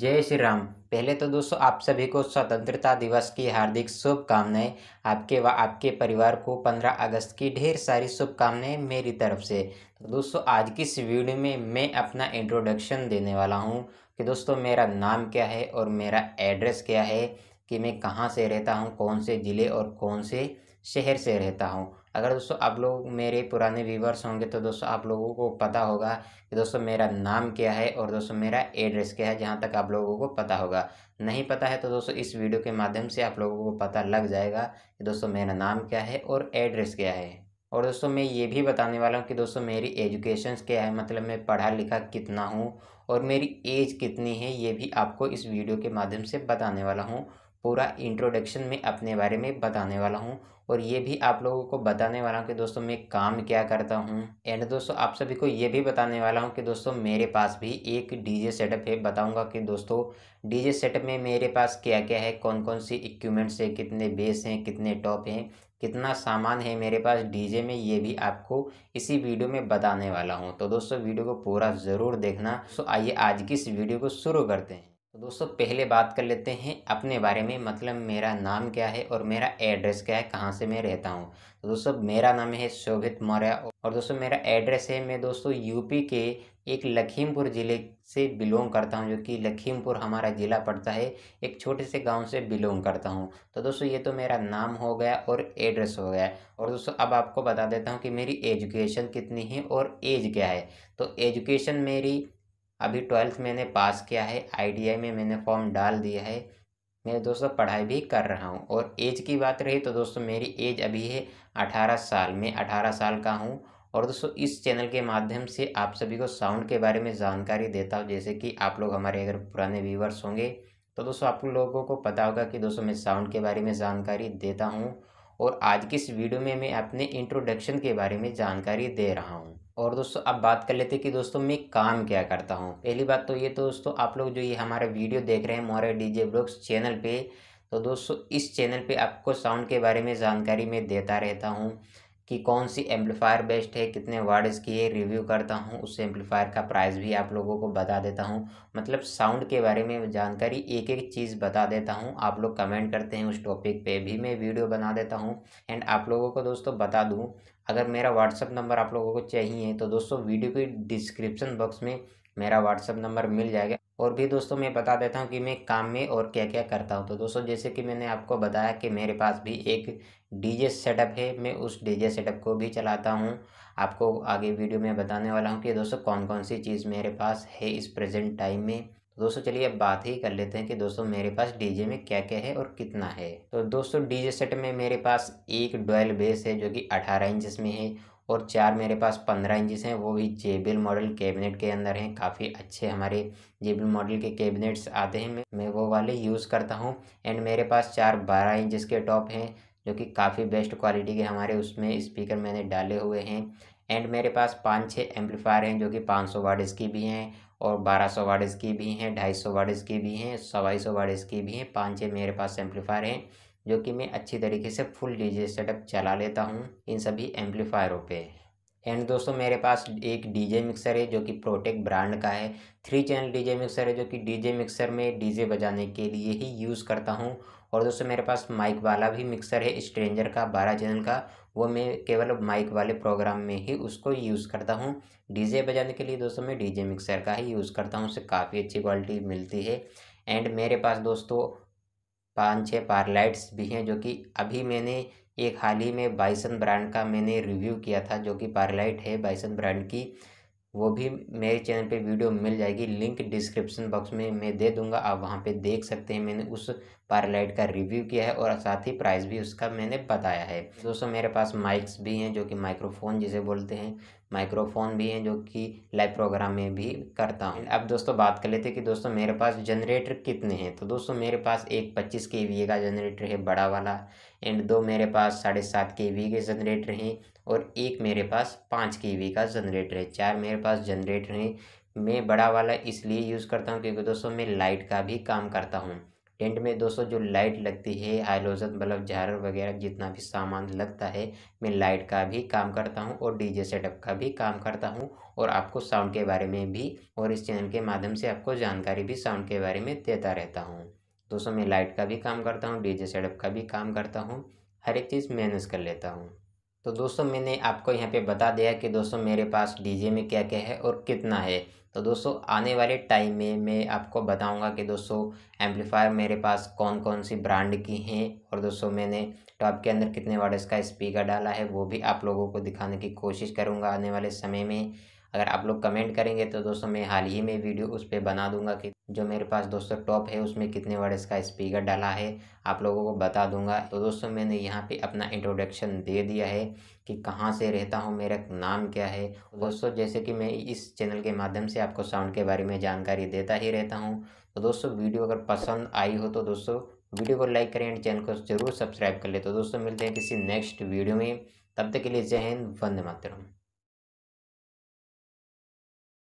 जय श्री राम पहले तो दोस्तों आप सभी को स्वतंत्रता दिवस की हार्दिक शुभकामनाएं आपके व आपके परिवार को 15 अगस्त की ढेर सारी शुभकामनाएं मेरी तरफ से तो दोस्तों आज की इस वीडियो में मैं अपना इंट्रोडक्शन देने वाला हूं कि दोस्तों मेरा नाम क्या है और मेरा एड्रेस क्या है कि मैं कहां से रहता हूं कौन से ज़िले और कौन से शहर से रहता हूँ अगर दोस्तों आप लोग मेरे पुराने व्यूवर्स होंगे तो दोस्तों आप लोगों को पता होगा कि दोस्तों मेरा नाम क्या है और दोस्तों मेरा एड्रेस क्या है जहाँ तक आप लोगों को पता होगा नहीं पता है तो दोस्तों इस वीडियो के माध्यम से आप लोगों को पता लग जाएगा कि दोस्तों मेरा नाम क्या है और एड्रेस क्या है और दोस्तों मैं ये भी बताने वाला हूँ कि दोस्तों मेरी एजुकेशन क्या है मतलब मैं पढ़ा लिखा कितना हूँ और मेरी एज कितनी है ये भी आपको इस वीडियो के माध्यम से बताने वाला हूँ पूरा इंट्रोडक्शन में अपने बारे में बताने वाला हूँ और ये भी आप लोगों को बताने वाला हूँ कि दोस्तों मैं काम क्या करता हूँ एंड दोस्तों आप सभी को ये भी बताने वाला हूँ कि दोस्तों मेरे पास भी एक डीजे सेटअप है बताऊँगा कि दोस्तों डीजे सेटअप में मेरे पास क्या क्या है कौन कौन सी इक्विपमेंट्स है कितने बेस हैं कितने टॉप हैं कितना सामान है मेरे पास डीजे में ये भी आपको इसी वीडियो में बताने वाला हूँ तो दोस्तों वीडियो को पूरा ज़रूर देखना तो आइए आज की इस वीडियो को शुरू करते हैं तो दोस्तों पहले बात कर लेते हैं अपने बारे में मतलब मेरा नाम क्या है और मेरा एड्रेस क्या है कहाँ से मैं रहता हूँ तो दोस्तों मेरा नाम है शोभित मौर्य और दोस्तों मेरा एड्रेस है मैं दोस्तों यूपी के एक लखीमपुर ज़िले से बिलोंग करता हूँ जो कि लखीमपुर हमारा ज़िला पड़ता है एक छोटे से गांव से बिलोंग करता हूँ तो दोस्तों ये तो मेरा नाम हो गया और एड्रेस हो गया और दोस्तों अब आपको बता देता हूँ कि मेरी एजुकेशन कितनी है और एज क्या है तो एजुकेशन मेरी अभी ट्वेल्थ मैंने पास किया है आई में मैंने फॉर्म डाल दिया है मैं दोस्तों पढ़ाई भी कर रहा हूँ और एज की बात रही तो दोस्तों मेरी एज अभी है अठारह साल मैं अठारह साल का हूँ और दोस्तों इस चैनल के माध्यम से आप सभी को साउंड के बारे में जानकारी देता हूँ जैसे कि आप लोग हमारे अगर पुराने व्यूवर्स होंगे तो दोस्तों आप लोगों को पता होगा कि दोस्तों मैं साउंड के बारे में जानकारी देता हूँ और आज की इस वीडियो में मैं अपने इंट्रोडक्शन के बारे में जानकारी दे रहा हूँ और दोस्तों अब बात कर लेते हैं कि दोस्तों मैं काम क्या करता हूँ पहली बात तो ये तो दोस्तों आप लोग जो ये हमारा वीडियो देख रहे हैं मोरे डीजे ब्लॉग्स चैनल पे तो दोस्तों इस चैनल पे आपको साउंड के बारे में जानकारी मैं देता रहता हूँ कि कौन सी एम्पलीफायर बेस्ट है कितने वर्ड्स की है रिव्यू करता हूँ उस एम्पलीफायर का प्राइस भी आप लोगों को बता देता हूँ मतलब साउंड के बारे में जानकारी एक एक चीज़ बता देता हूँ आप लोग कमेंट करते हैं उस टॉपिक पे भी मैं वीडियो बना देता हूँ एंड आप लोगों को दोस्तों बता दूँ अगर मेरा व्हाट्सअप नंबर आप लोगों को चाहिए तो दोस्तों वीडियो की डिस्क्रिप्सन बॉक्स में मेरा व्हाट्सअप नंबर मिल जाएगा और भी दोस्तों मैं बता देता हूँ कि मैं काम में और क्या क्या करता हूँ तो दोस्तों जैसे कि मैंने आपको बताया कि मेरे पास भी एक डीजे सेटअप है मैं उस डीजे सेटअप को भी चलाता हूँ आपको आगे वीडियो में बताने वाला हूँ कि दोस्तों कौन कौन सी चीज़ मेरे पास है इस प्रेजेंट टाइम में तो दोस्तों चलिए अब बात ही कर लेते हैं कि दोस्तों मेरे पास डीजे में क्या क्या है और कितना है तो दोस्तों डीजे सेट में मेरे पास एक डोयल बेस है जो कि अठारह इंच में है और चार मेरे पास पंद्रह इंचज़ हैं वो भी जेबिल मॉडल कैबिनेट के अंदर हैं काफ़ी अच्छे हमारे जेबिल मॉडल के कैबिनेट्स आते हैं मैं मैं वो वाले यूज़ करता हूँ एंड मेरे पास चार बारह इंचज़ के टॉप हैं जो कि काफ़ी बेस्ट क्वालिटी के हमारे उसमें स्पीकर मैंने डाले हुए हैं एंड मेरे पास पाँच छः एम्पलीफायर हैं जो कि पाँच सौ वाडिस की भी हैं और बारह सौ वाडिस की भी हैं ढाई सौ वाडिस की भी हैं सवाई सौ वाडिस की भी हैं पाँच छः मेरे पास एम्पलीफायर हैं जो कि मैं अच्छी तरीके से फुल डीजे सेटअप चला लेता हूँ इन सभी एम्पलीफायरों पे एंड दोस्तों मेरे पास एक डीजे मिक्सर है जो कि प्रोटेक ब्रांड का है थ्री चैनल डीजे मिक्सर है जो कि डीजे मिक्सर में डीजे बजाने के लिए ही यूज़ करता हूँ और दोस्तों मेरे पास माइक वाला भी मिक्सर है स्ट्रेंजर का बारह चैनल का वो मैं केवल माइक वाले प्रोग्राम में ही उसको यूज़ करता हूँ डीजे बजाने के लिए दोस्तों मैं डीजे मिक्सर का ही यूज़ करता हूँ उससे काफ़ी अच्छी क्वालिटी मिलती है एंड मेरे पास दोस्तों पाँच छः पार लाइट्स भी हैं जो कि अभी मैंने एक हाल ही में बाइसन ब्रांड का मैंने रिव्यू किया था जो कि पारलाइट है बाइसन ब्रांड की वो भी मेरे चैनल पे वीडियो मिल जाएगी लिंक डिस्क्रिप्शन बॉक्स में मैं दे दूंगा आप वहाँ पे देख सकते हैं मैंने उस पैरालाइट का रिव्यू किया है और साथ ही प्राइस भी उसका मैंने बताया है दोस्तों मेरे पास माइक्स भी हैं जो कि माइक्रोफोन जिसे बोलते हैं माइक्रोफोन भी हैं जो कि लाइव प्रोग्राम में भी करता हूँ अब दोस्तों बात कर लेते हैं कि दोस्तों मेरे पास जनरेटर कितने हैं तो दोस्तों मेरे पास एक पच्चीस के वी का जनरेटर है बड़ा वाला एंड दो मेरे पास साढ़े सात के वी के जनरेटर हैं और एक मेरे पास पाँच के वी का जनरेटर है चार मेरे पास जनरेटर है मैं बड़ा वाला इसलिए यूज़ करता हूँ क्योंकि दोस्तों मैं लाइट का भी काम करता हूँ टेंट में दोस्तों जो लाइट लगती है हाइलोजन बल्ब झारर वगैरह जितना भी सामान लगता है मैं लाइट का भी काम करता हूँ और डीजे सेटअप का भी काम करता हूँ और आपको साउंड के बारे में भी और इस चैनल के माध्यम से आपको जानकारी भी साउंड के बारे में देता रहता हूँ दोस्तों मैं लाइट का भी काम करता हूँ डी सेटअप का भी काम करता हूँ हर एक चीज़ मैनेज कर लेता हूँ तो दोस्तों मैंने आपको यहाँ पे बता दिया कि दोस्तों मेरे पास डीजे में क्या क्या है और कितना है तो दोस्तों आने वाले टाइम में मैं आपको बताऊंगा कि दोस्तों एम्पलीफायर मेरे पास कौन कौन सी ब्रांड की हैं और दोस्तों मैंने टॉप तो के अंदर कितने वाटर्स का स्पीकर डाला है वो भी आप लोगों को दिखाने की कोशिश करूँगा आने वाले समय में अगर आप लोग कमेंट करेंगे तो दोस्तों मैं हाल ही में वीडियो उस पर बना दूंगा कि जो मेरे पास दोस्तों टॉप है उसमें कितने वर्ड्स का स्पीकर डाला है आप लोगों को बता दूंगा तो दोस्तों मैंने यहाँ पे अपना इंट्रोडक्शन दे दिया है कि कहाँ से रहता हूँ मेरा नाम क्या है दोस्तों जैसे कि मैं इस चैनल के माध्यम से आपको साउंड के बारे में जानकारी देता ही रहता हूँ तो दोस्तों वीडियो अगर पसंद आई हो तो दोस्तों वीडियो को लाइक करें एंड चैनल को जरूर सब्सक्राइब कर ले तो दोस्तों मिलते हैं किसी नेक्स्ट वीडियो में तब तक के लिए जय हिंद वंदे मातरम